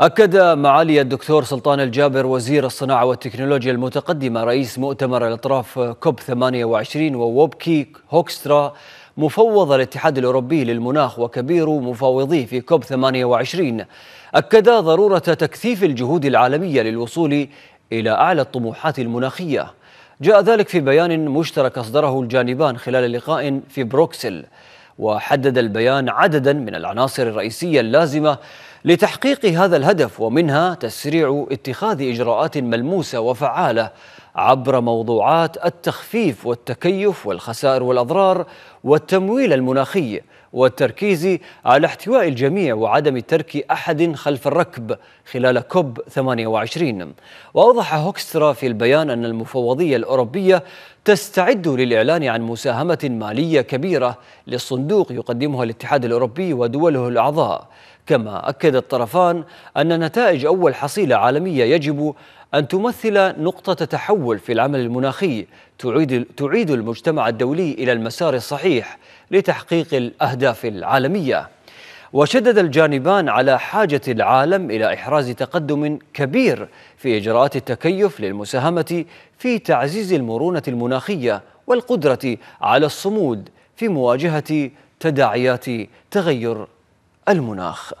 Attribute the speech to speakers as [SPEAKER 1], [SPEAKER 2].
[SPEAKER 1] أكد معالي الدكتور سلطان الجابر وزير الصناعة والتكنولوجيا المتقدمة رئيس مؤتمر الأطراف كوب 28 ووبكي هوكسترا مفوض الاتحاد الأوروبي للمناخ وكبير مفاوضيه في كوب 28 أكد ضرورة تكثيف الجهود العالمية للوصول إلى أعلى الطموحات المناخية جاء ذلك في بيان مشترك أصدره الجانبان خلال لقاء في بروكسل وحدد البيان عددا من العناصر الرئيسية اللازمة لتحقيق هذا الهدف ومنها تسريع اتخاذ إجراءات ملموسة وفعالة عبر موضوعات التخفيف والتكيف والخسائر والاضرار والتمويل المناخي والتركيز على احتواء الجميع وعدم ترك احد خلف الركب خلال كوب 28 واوضح هوكسترا في البيان ان المفوضيه الاوروبيه تستعد للاعلان عن مساهمه ماليه كبيره للصندوق يقدمها الاتحاد الاوروبي ودوله الاعضاء كما اكد الطرفان ان نتائج اول حصيله عالميه يجب أن تمثل نقطة تحول في العمل المناخي تعيد, المجتمع الدولي إلى المسار الصحيح لتحقيق الأهداف العالمية وشدد الجانبان على حاجة العالم إلى إحراز تقدم كبير في إجراءات التكيف للمساهمة في تعزيز المرونة المناخية والقدرة على الصمود في مواجهة تداعيات تغير المناخ